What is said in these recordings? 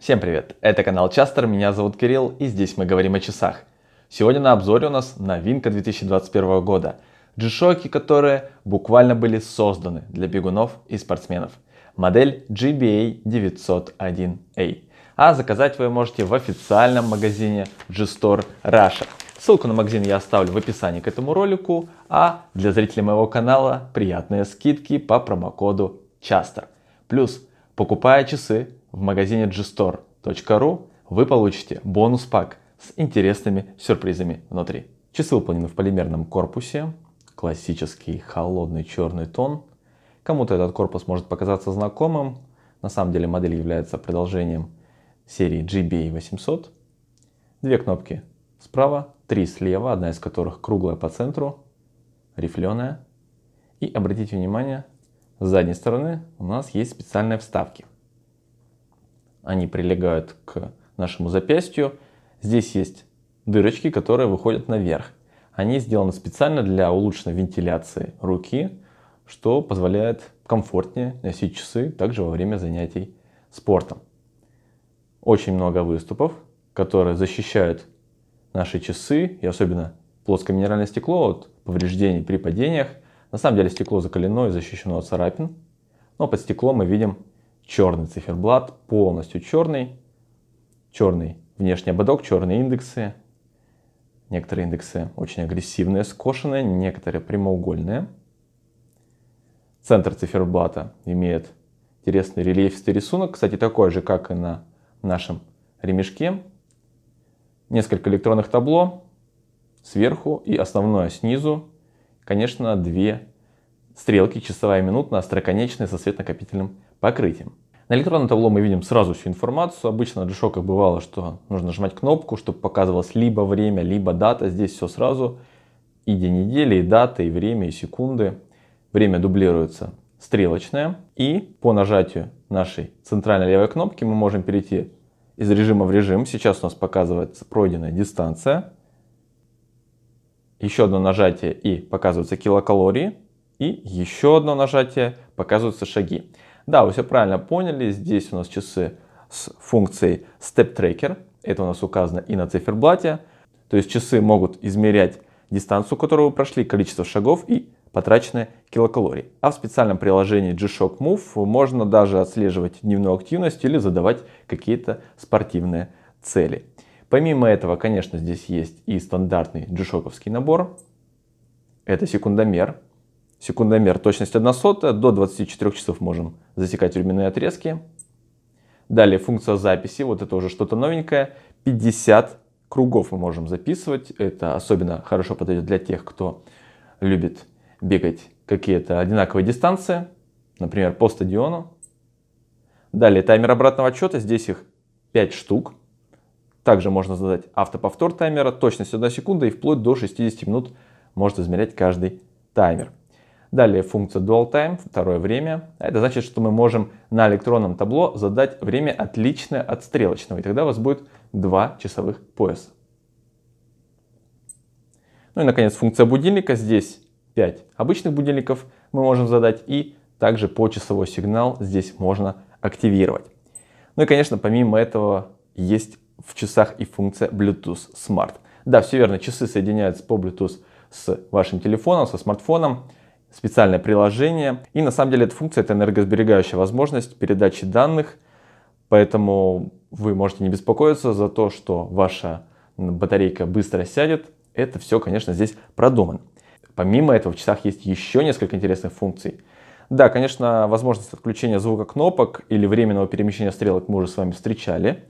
Всем привет! Это канал Частер, меня зовут Кирилл и здесь мы говорим о часах. Сегодня на обзоре у нас новинка 2021 года. G-Shock, которые буквально были созданы для бегунов и спортсменов. Модель GBA 901A. А заказать вы можете в официальном магазине G-Store Russia. Ссылку на магазин я оставлю в описании к этому ролику, а для зрителей моего канала приятные скидки по промокоду Частер. Плюс, покупая часы, в магазине gstore.ru вы получите бонус-пак с интересными сюрпризами внутри. Часы выполнены в полимерном корпусе, классический холодный черный тон. Кому-то этот корпус может показаться знакомым. На самом деле модель является продолжением серии GBA800. Две кнопки справа, три слева, одна из которых круглая по центру, рифленая. И обратите внимание, с задней стороны у нас есть специальные вставки. Они прилегают к нашему запястью. Здесь есть дырочки, которые выходят наверх. Они сделаны специально для улучшенной вентиляции руки, что позволяет комфортнее носить часы также во время занятий спортом. Очень много выступов, которые защищают наши часы и особенно плоское минеральное стекло от повреждений при падениях. На самом деле стекло закалено и защищено от царапин, но под стекло мы видим черный циферблат, полностью черный, черный внешний ободок, черные индексы, некоторые индексы очень агрессивные, скошенные, некоторые прямоугольные. Центр циферблата имеет интересный рельефистый рисунок, кстати, такой же, как и на нашем ремешке. Несколько электронных табло сверху и основное снизу. Конечно, две стрелки часовая минут на остроконечные со светокопительным покрытием. На электронном табло мы видим сразу всю информацию. Обычно на джошоках бывало, что нужно нажимать кнопку, чтобы показывалось либо время, либо дата. Здесь все сразу. И день недели, и дата, и время, и секунды. Время дублируется стрелочное. И по нажатию нашей центральной левой кнопки мы можем перейти из режима в режим. Сейчас у нас показывается пройденная дистанция. Еще одно нажатие и показываются килокалории и еще одно нажатие показываются шаги. Да, вы все правильно поняли, здесь у нас часы с функцией Step Tracker, это у нас указано и на циферблате, то есть часы могут измерять дистанцию, которую вы прошли, количество шагов и потраченные килокалории. А в специальном приложении G-Shock Move можно даже отслеживать дневную активность или задавать какие-то спортивные цели. Помимо этого, конечно, здесь есть и стандартный g набор. Это секундомер, секундомер, точность 1 сотая, до 24 часов можем засекать временные отрезки. Далее функция записи, вот это уже что-то новенькое, 50 кругов мы можем записывать, это особенно хорошо подойдет для тех, кто любит бегать какие-то одинаковые дистанции, например, по стадиону. Далее таймер обратного отчета, здесь их 5 штук. Также можно задать автоповтор таймера, точность 1 секунда и вплоть до 60 минут может измерять каждый таймер. Далее функция dual time, второе время. Это значит, что мы можем на электронном табло задать время отличное от стрелочного, и тогда у вас будет два часовых пояса. Ну и, наконец, функция будильника. Здесь 5 обычных будильников мы можем задать, и также почасовой сигнал здесь можно активировать. Ну и, конечно, помимо этого есть в часах и функция Bluetooth Smart. Да, все верно, часы соединяются по Bluetooth с вашим телефоном, со смартфоном специальное приложение. И на самом деле эта функция — это энергосберегающая возможность передачи данных, поэтому вы можете не беспокоиться за то, что ваша батарейка быстро сядет. Это все, конечно, здесь продумано. Помимо этого в часах есть еще несколько интересных функций. Да, конечно, возможность отключения звука кнопок или временного перемещения стрелок мы уже с вами встречали.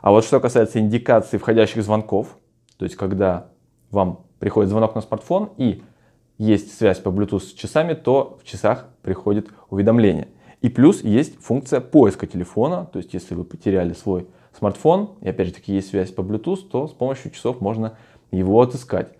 А вот что касается индикации входящих звонков, то есть когда вам приходит звонок на смартфон и есть связь по Bluetooth с часами, то в часах приходит уведомление. И плюс есть функция поиска телефона, то есть если вы потеряли свой смартфон, и опять же таки есть связь по Bluetooth, то с помощью часов можно его отыскать.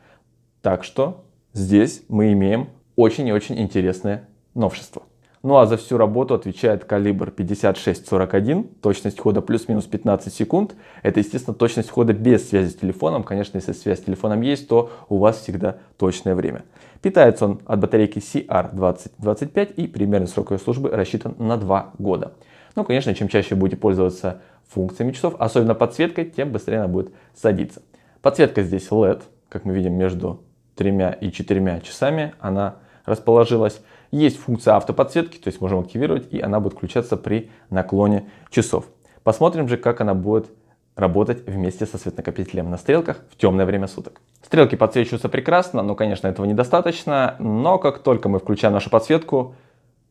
Так что здесь мы имеем очень и очень интересное новшество. Ну а за всю работу отвечает калибр 5641, точность хода плюс-минус 15 секунд. Это, естественно, точность хода без связи с телефоном. Конечно, если связь с телефоном есть, то у вас всегда точное время. Питается он от батарейки CR2025 и примерный срок ее службы рассчитан на 2 года. Ну, конечно, чем чаще будете пользоваться функциями часов, особенно подсветкой, тем быстрее она будет садиться. Подсветка здесь LED, как мы видим, между тремя и четырьмя часами она расположилась. Есть функция автоподсветки, то есть можем активировать, и она будет включаться при наклоне часов. Посмотрим же, как она будет работать вместе со светнокопителем на стрелках в темное время суток. Стрелки подсвечиваются прекрасно, но, конечно, этого недостаточно, но как только мы включаем нашу подсветку,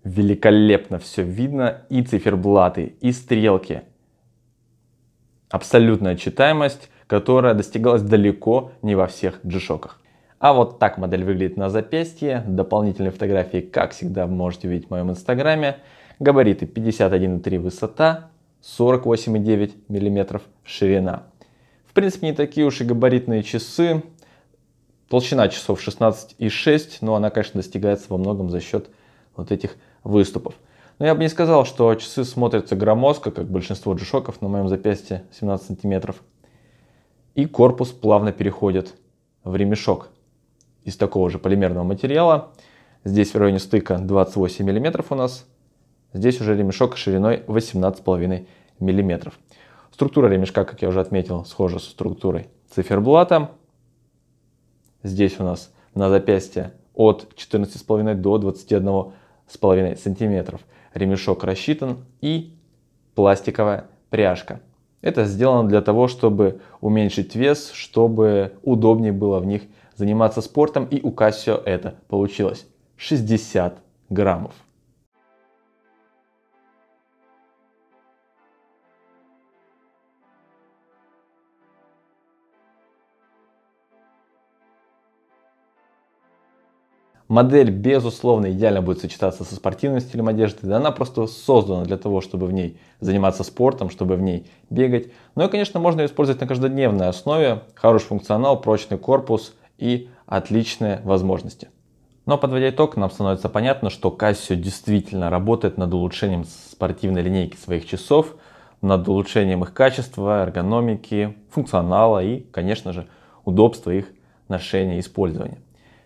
великолепно все видно, и циферблаты, и стрелки. Абсолютная читаемость, которая достигалась далеко не во всех g -шоках. А вот так модель выглядит на запястье. Дополнительные фотографии, как всегда, можете увидеть в моем инстаграме. Габариты 51,3 высота, 48,9 мм ширина. В принципе, не такие уж и габаритные часы. Толщина часов 16,6, но она, конечно, достигается во многом за счет вот этих выступов. Но я бы не сказал, что часы смотрятся громоздко, как большинство джишоков на моем запястье 17 сантиметров. И корпус плавно переходит в ремешок из такого же полимерного материала. Здесь в районе стыка 28 мм у нас. Здесь уже ремешок шириной 18,5 мм. Структура ремешка, как я уже отметил, схожа с структурой циферблата. Здесь у нас на запястье от 14,5 до 21,5 см. Ремешок рассчитан и пластиковая пряжка. Это сделано для того, чтобы уменьшить вес, чтобы удобнее было в них заниматься спортом, и у Кассио это получилось 60 граммов. Модель, безусловно, идеально будет сочетаться со спортивным стилем одежды. Да она просто создана для того, чтобы в ней заниматься спортом, чтобы в ней бегать. Ну и, конечно, можно ее использовать на каждодневной основе. Хороший функционал, прочный корпус, и отличные возможности. Но подводя итог, нам становится понятно, что Casio действительно работает над улучшением спортивной линейки своих часов, над улучшением их качества, эргономики, функционала и, конечно же, удобства их ношения и использования.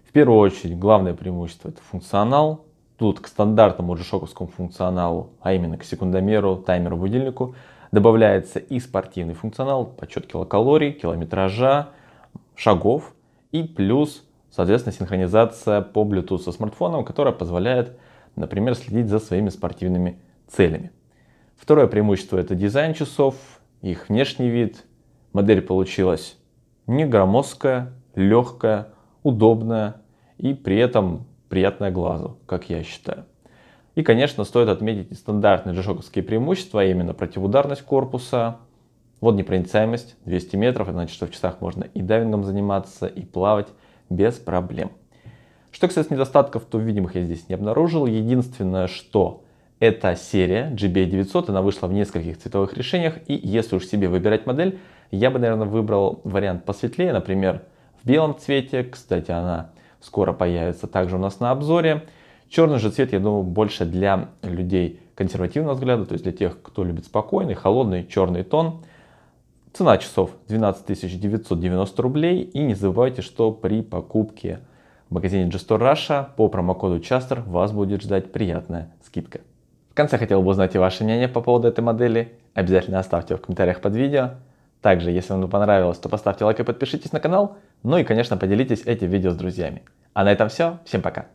В первую очередь, главное преимущество – это функционал. Тут к стандартному джишоковскому функционалу, а именно к секундомеру, таймеру, будильнику, добавляется и спортивный функционал, подсчет килокалорий, километража, шагов, и плюс, соответственно, синхронизация по Bluetooth со смартфоном, которая позволяет, например, следить за своими спортивными целями. Второе преимущество это дизайн часов, их внешний вид. Модель получилась не громоздкая, легкая, удобная и при этом приятная глазу, как я считаю. И, конечно, стоит отметить стандартные джишоковские преимущества, а именно противоударность корпуса, Водонепроницаемость 200 метров, это значит, что в часах можно и дайвингом заниматься, и плавать без проблем. Что касается недостатков, то видимых я здесь не обнаружил. Единственное, что эта серия GBA 900, она вышла в нескольких цветовых решениях, и если уж себе выбирать модель, я бы, наверное, выбрал вариант посветлее, например, в белом цвете, кстати, она скоро появится также у нас на обзоре. Черный же цвет, я думаю, больше для людей консервативного взгляда, то есть для тех, кто любит спокойный, холодный черный тон – Цена часов 12 990 рублей. И не забывайте, что при покупке в магазине g Russia по промокоду Частер вас будет ждать приятная скидка. В конце хотел бы узнать и ваше мнение по поводу этой модели. Обязательно оставьте его в комментариях под видео. Также, если вам понравилось, то поставьте лайк и подпишитесь на канал. Ну и, конечно, поделитесь этим видео с друзьями. А на этом все. Всем пока.